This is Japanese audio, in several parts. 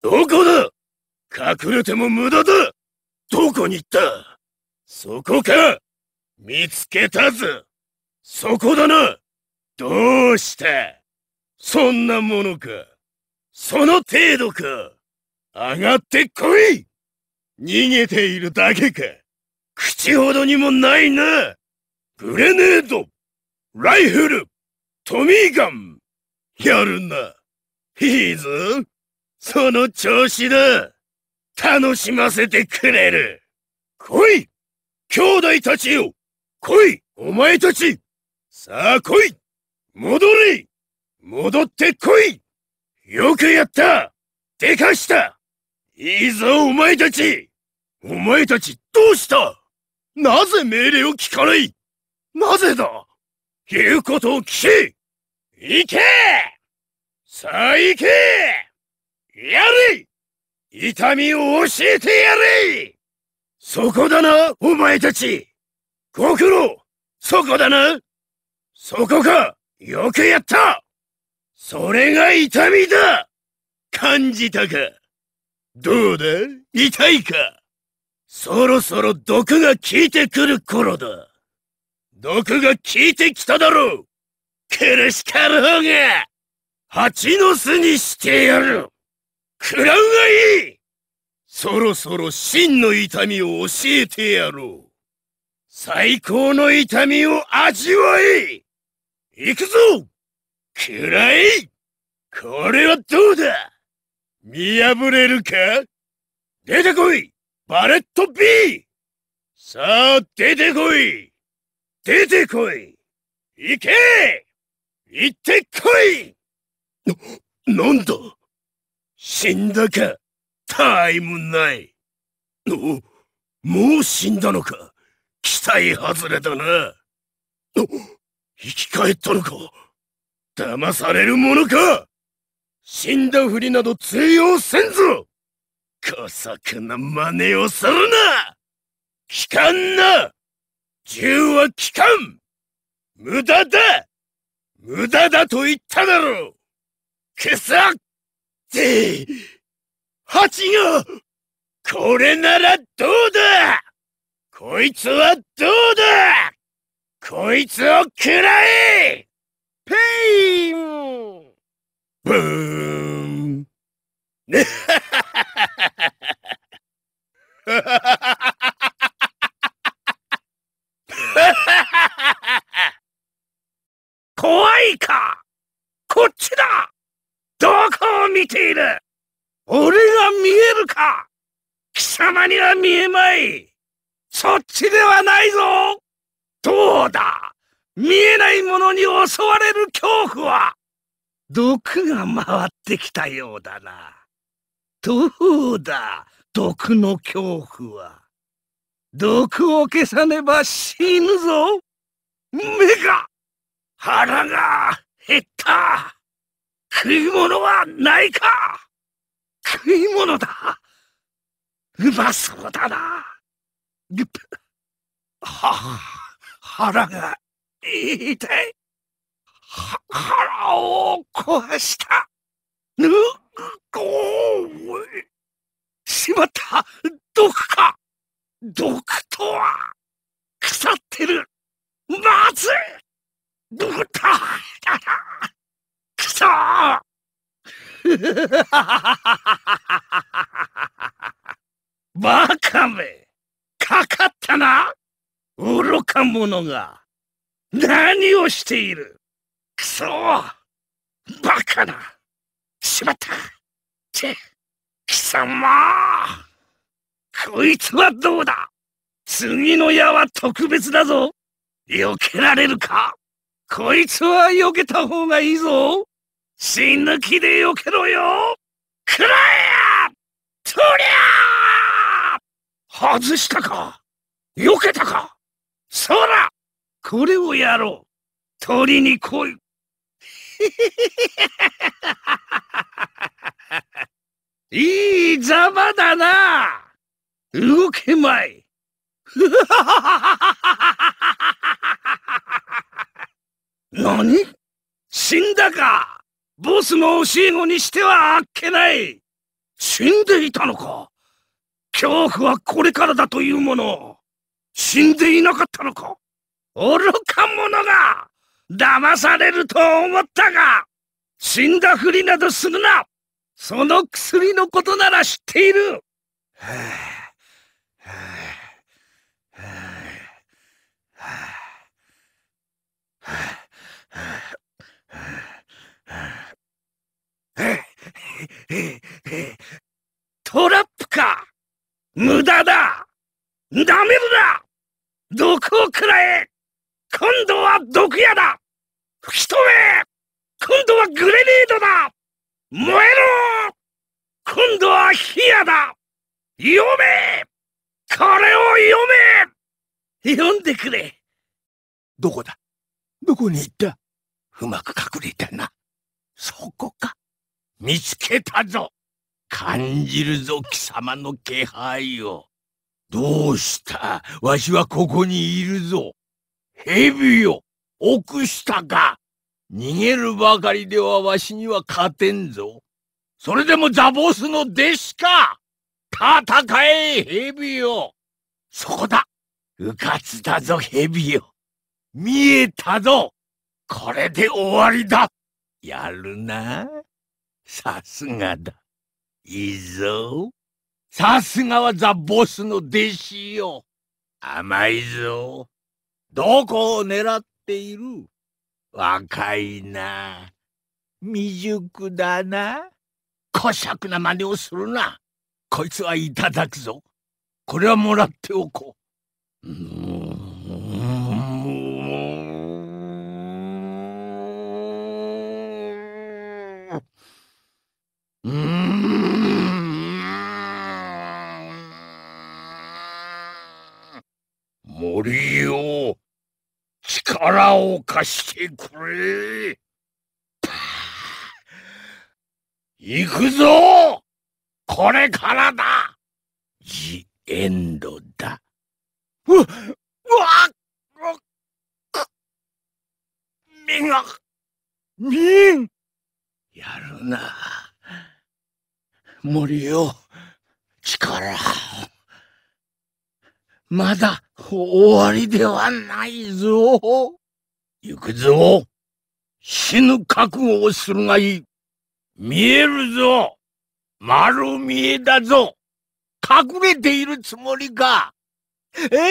どこだ隠れても無駄だどこに行ったそこか見つけたぞそこだなどうしたそんなものかその程度か上がってこい逃げているだけか口ほどにもないなグレネードライフルトミーガンやるな。いいぞ。その調子だ楽しませてくれる来い兄弟たちよ来いお前たちさあ来い戻れ戻って来いよくやったでかしたいいぞお前たちお前たちどうしたなぜ命令を聞かないなぜだ言うことを聞け行けさあ行けやれ痛みを教えてやれそこだな、お前たちご苦労そこだなそこかよくやったそれが痛みだ感じたかどうだ痛いかそろそろ毒が効いてくる頃だ毒が効いてきただろう苦しかろうが蜂の巣にしてやる食らうがいいそろそろ真の痛みを教えてやろう。最高の痛みを味わえ行くぞ食らいこれはどうだ見破れるか出てこいバレット B! さあ、出てこい出てこい行け行ってこいな、なんだ死んだかタイムない。おもう死んだのか期待外れだな。お、生き返ったのか騙されるものか死んだふりなど通用せんぞ小作な真似をするな効かんな銃は効かん無駄だ無駄だと言っただろうくそって蜂がこれならどうだこいつはどうだこいつを喰らえペインブーン 怖いかこっちだそを見ている俺が見えるか貴様には見えまいそっちではないぞどうだ見えないものに襲われる恐怖は毒が回ってきたようだな。どうだ毒の恐怖は。毒を消さねば死ぬぞ目が腹が減った食い物はないか食い物だうまそうだなは、腹が痛い。は腹を壊した。ぬっこしまった。毒か。毒とは、腐ってる。まずいバカめかかったな愚か者が何をしているくそバカなしまったチェ貴様こいつはどうだ次の矢は特別だぞ避けられるかこいつは避けた方がいいぞ死ぬ気でよけろよくらえやとりゃ外したか避けたかそらこれをやろう鳥に来い いいざまだな動けまい 何死んだかボスの教え子にしてはあっけない死んでいたのか恐怖はこれからだというもの死んでいなかったのか愚か者が騙されると思ったが死んだふりなどするなその薬のことなら知っているはあはあトラップか無駄だダメだ毒を喰らえ今度は毒矢だ吹き飛べ今度はグレネードだ燃えろ今度は火矢だ読めこれを読め読んでくれどこだどこに行ったうまく隠れたな。そこか。見つけたぞ感じるぞ貴様の気配を。どうしたわしはここにいるぞ。蛇よしたか逃げるばかりではわしには勝てんぞ。それでもザボスの弟子か戦え蛇よそこだうかつだぞ蛇よ見えたぞこれで終わりだやるなさすがだ。いいぞ。さすがはザ・ボスの弟子よ。甘いぞ。どこを狙っている若いな。未熟だな。こしゃくな真似をするな。こいつはいただくぞ。これはもらっておこう。うん腹を貸してくれ。行くぞこれからだジ・エンドだ。うわ、うわ、みが、みんやるな。森よ、力。まだ終わりではないぞ。行くぞ。死ぬ覚悟をするがいい。見えるぞ。丸見えだぞ。隠れているつもりか。ええ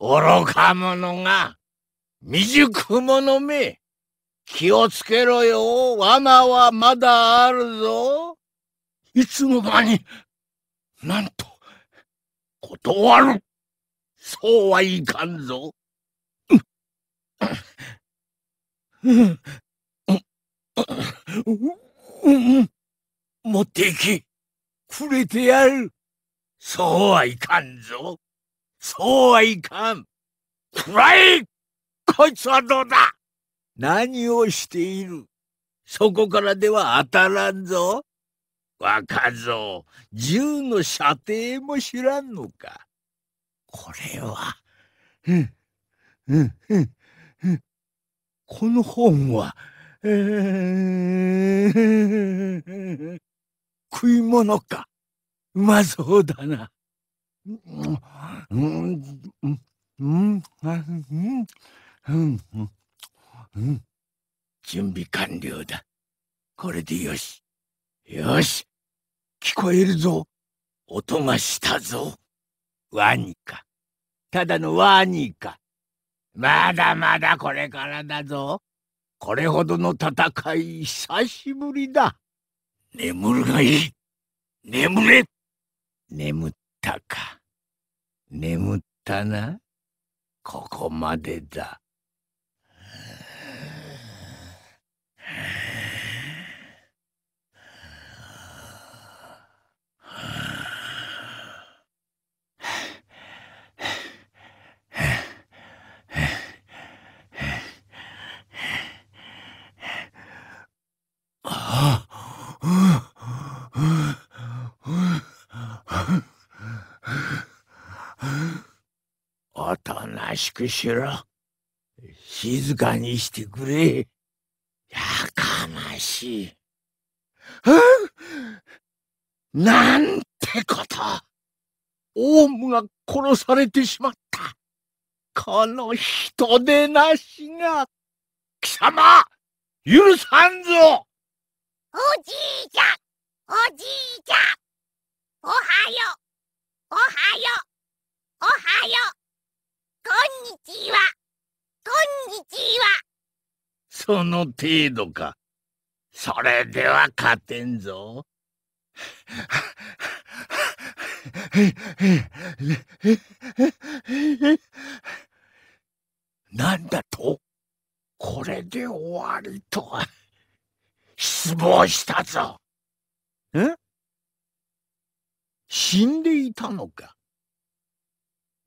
ー、愚か者が、未熟者め。気をつけろよ。罠はまだあるぞ。いつの間になんと、断るそうはいかんぞ。ん。ん。ん。ん。持っていき、くれてやる。そうはいかんぞ。そうはいかん。くらえこいつはどうだ何をしているそこからでは当たらんぞ。若造、銃の射程も知らんのか。これは、ん、うん。この本は、食い物か。うまそうだな。うん、うん、うん、うん、うん、うん。準備完了だ。これでよし。よし。聞こえるぞ。音がしたぞ。ワニか。ただのワニか。まだまだこれからだぞ。これほどの戦い、久しぶりだ。眠るがいい。眠れ眠ったか。眠ったな。ここまでだ。らしくしろ。静かにしてくれ。やかましい。なんてこと。オウムが殺されてしまった。この人でなしが。貴様許さんぞおじいちゃんおじいちゃんおはようおはようおはようこんにちは。こんにちは。その程度か。それでは勝てんぞ。なんだとこれで終わりとは。失望したぞ。え死んでいたのか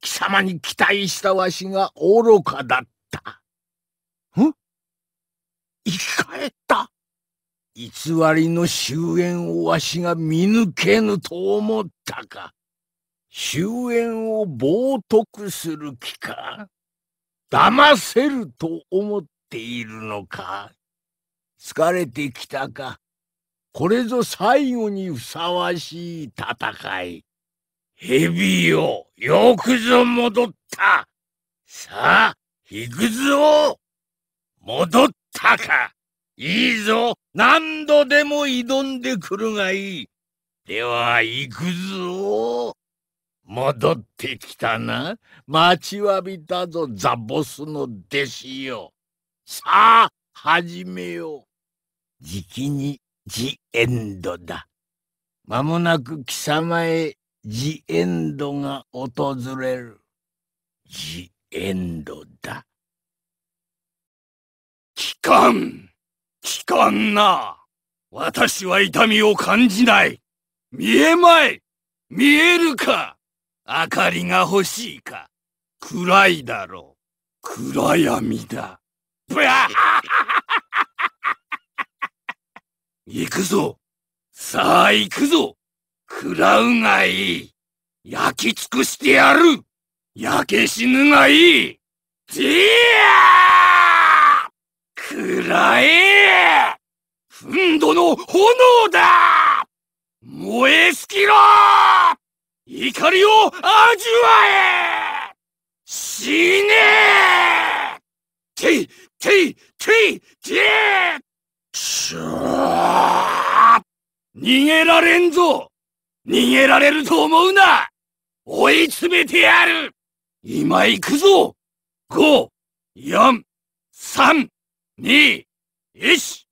貴様に期待したわしが愚かだった。ん生き返った偽りの終焉をわしが見抜けぬと思ったか。終焉を冒涜する気か騙せると思っているのか疲れてきたかこれぞ最後にふさわしい戦い。蛇よ、よくぞ戻った。さあ、行くぞ。戻ったか。いいぞ、何度でも挑んでくるがいい。では、行くぞ。戻ってきたな。待ちわびたぞ、ザボスの弟子よ。さあ、始めよう。じきに、ジエンドだ。まもなく貴様へジエンドが訪れる。ジエンドだ。帰還帰還な私は痛みを感じない見えまい見えるか明かりが欲しいか暗いだろう暗闇だ。ブヤ 行くぞさあ行くぞ食らうがいい焼き尽くしてやる焼け死ぬがいいじゃあ食らえふんどの炎だ燃え尽きろ怒りを味わえ死ねていていていていしゃー逃げられんぞ逃げられると思うな追い詰めてやる今行くぞ !5、4、3、2、1、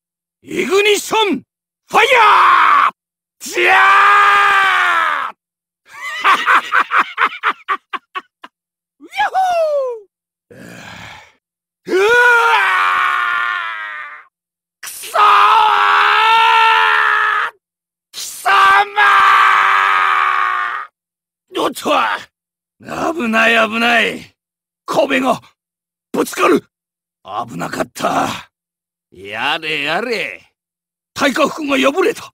イグニッションファイヤージャーない危ない壁がぶつかる危なかった。やれやれ。体下服が破れた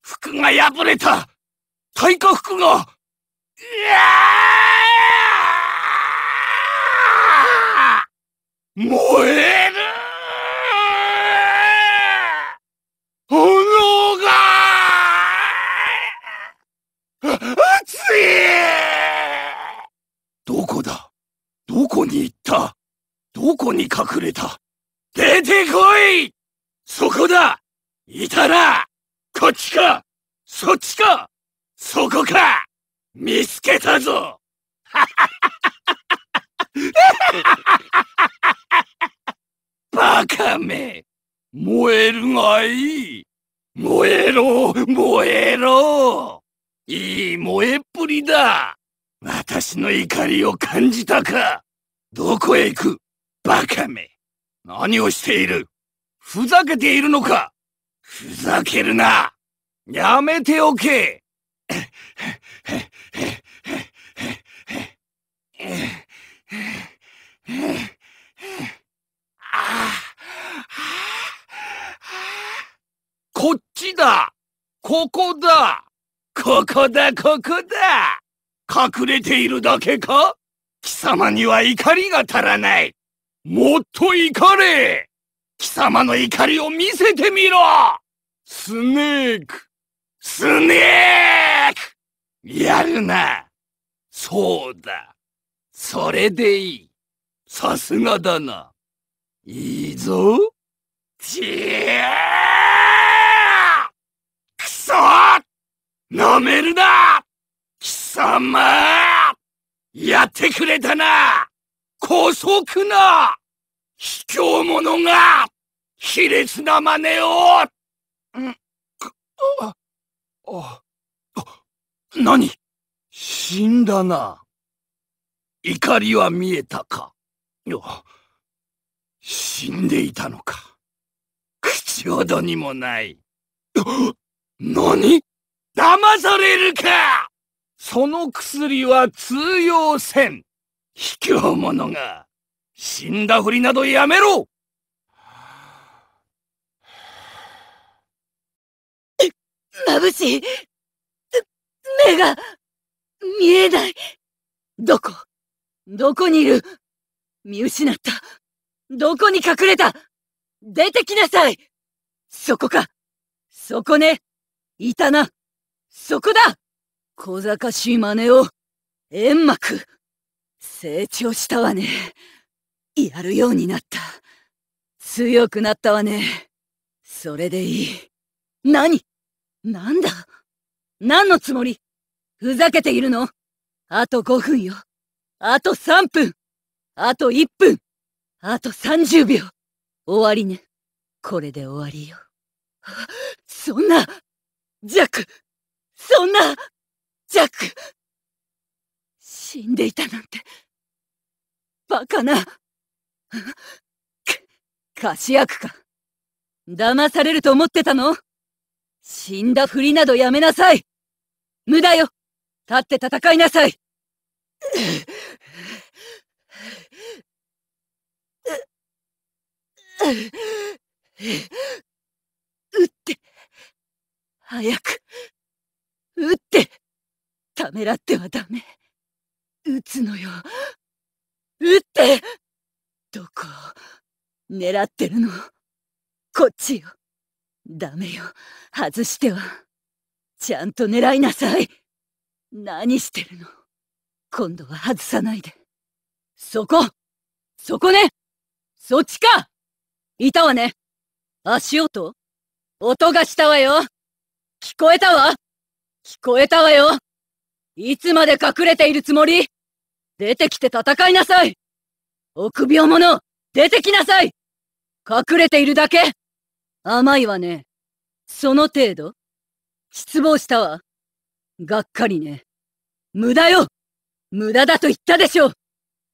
服が破れた体下服がうわ燃える炎が熱いどこに行ったどこに隠れた出てこいそこだいたなこっちかそっちかそこか見つけたぞ バカめ燃えるがいい燃えろ燃えろいい燃えっぷりだ私の怒りを感じたかどこへ行くバカめ何をしているふざけているのかふざけるなやめておけこっちだここだここだここだ隠れているだけか貴様には怒りが足らない。もっと怒れ貴様の怒りを見せてみろスネークスネークやるなそうだ。それでいい。さすがだな。いいぞ。ちえーくそなめるな様やってくれたな高速な卑怯者が卑劣な真似をんあ、あ、何死んだな。怒りは見えたか死んでいたのか。口ほどにもない。何騙されるかその薬は通用せん。卑怯者が、死んだふりなどやめろ眩しい。目が、見えない。どこ、どこにいる見失った。どこに隠れた出てきなさいそこか。そこね。いたな。そこだ小賢しい真似を、煙幕、成長したわね。やるようになった。強くなったわね。それでいい。何なんだ何のつもりふざけているのあと5分よ。あと3分。あと1分。あと30秒。終わりね。これで終わりよ。そんな、ジャック、そんなジャック死んでいたなんてバカな菓子役か騙されると思ってたの死んだふりなどやめなさい無駄よ立って戦いなさい撃って早く撃ってためらってはダメ撃つのよ撃ってどこを狙ってるのこっちよダメよ外してはちゃんと狙いなさい何してるの今度は外さないでそこそこねそっちかいたわね足音音がしたわよ聞こえたわ聞こえたわよいつまで隠れているつもり出てきて戦いなさい臆病者出てきなさい隠れているだけ甘いわね。その程度失望したわ。がっかりね。無駄よ無駄だと言ったでしょう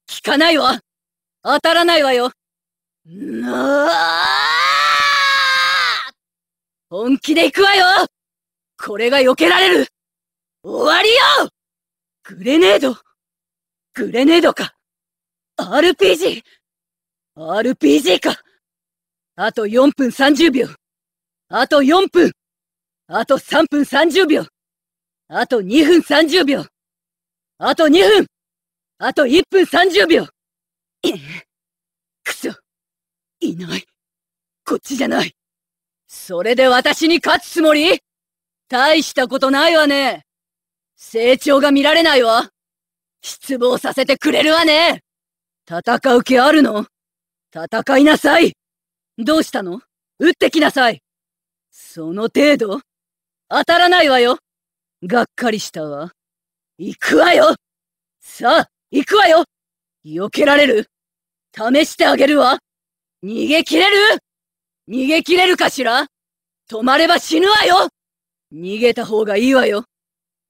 聞かないわ当たらないわよなあ本気で行くわよこれが避けられる終わりよグレネードグレネードか !RPG!RPG RPG かあと4分30秒あと4分あと3分30秒あと2分30秒あと2分あと1分30秒くそいないこっちじゃないそれで私に勝つつもり大したことないわね成長が見られないわ失望させてくれるわね戦う気あるの戦いなさいどうしたの撃ってきなさいその程度当たらないわよがっかりしたわ。行くわよさあ、行くわよ避けられる試してあげるわ逃げ切れる逃げ切れるかしら止まれば死ぬわよ逃げた方がいいわよ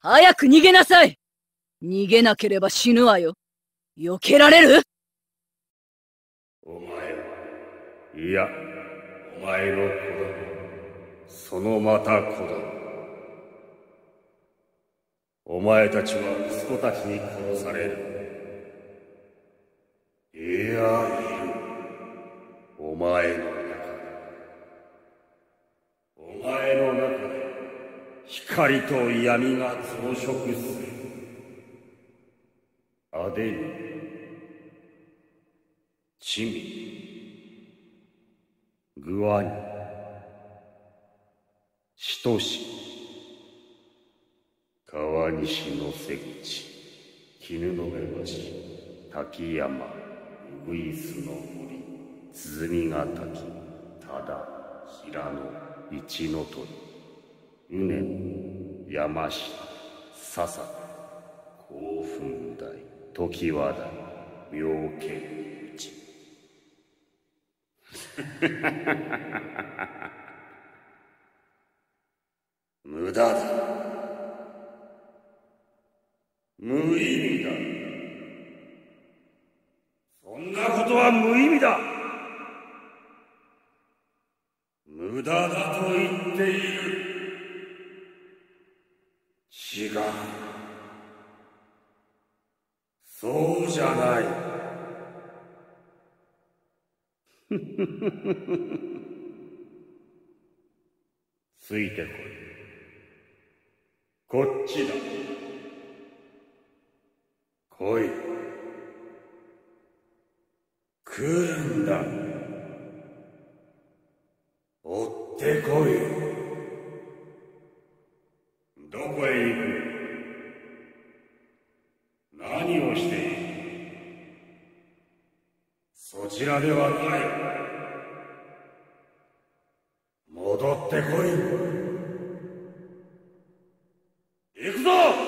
早く逃げなさい逃げなければ死ぬわよ。避けられるお前は、いや、お前の子供、そのまた子供。お前たちは息子たちに殺される。いや、いる。お前の中。お前の中。光と闇が増殖するアデリチミグアニシトシ川西の瀬地絹の目橋滝山ウグイスの森鼓ヶ滝多田平野一の鳥畝山下笹興奮台時和台妙見内 無駄だ無意味だそんなことは無意味だ無駄だと言っている違うそうじゃないついてこいこっちだ来い来るんだ追ってこいどこへ行くちらではない戻ってこい行くぞ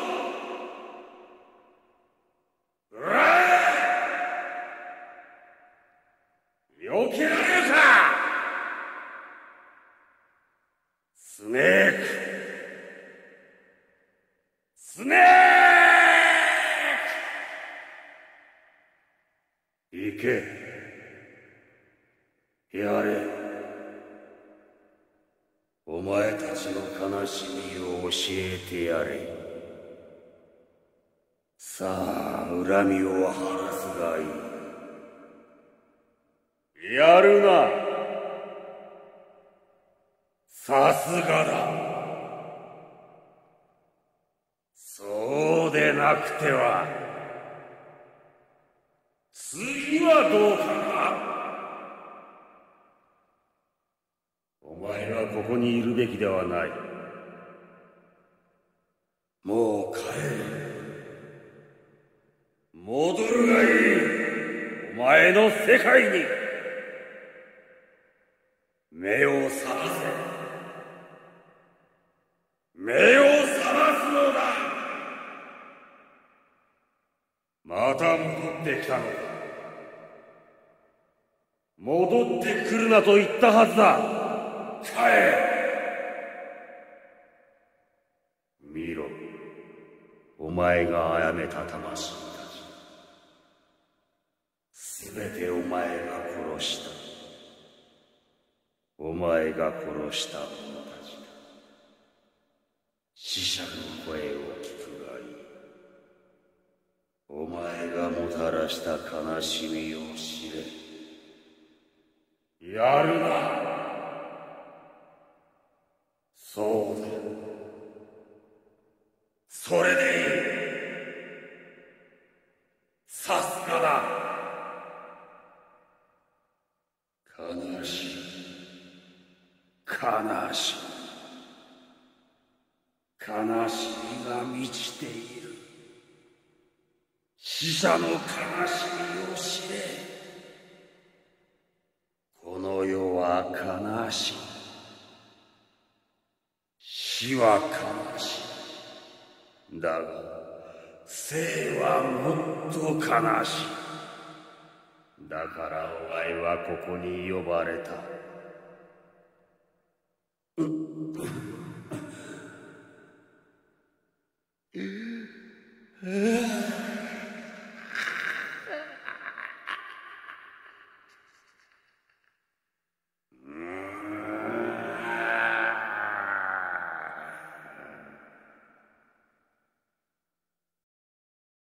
そうでなくては次はどうかなお前はここにいるべきではないもう帰る戻るがいいお前の世界に目を覚ませ目を覚ますのだまた戻ってきたのだ戻ってくるなと言ったはずだ帰れ見ろお前が殺めた魂たち全てお前が殺したお前が殺した者たちだ死者の声をお前がもたらした悲しみを知れやるなそうだそれでいいさすがだ悲しい悲しい死者の悲しみを知れこの世は悲しい死は悲しいだが生はもっと悲しいだからお前はここに呼ばれた。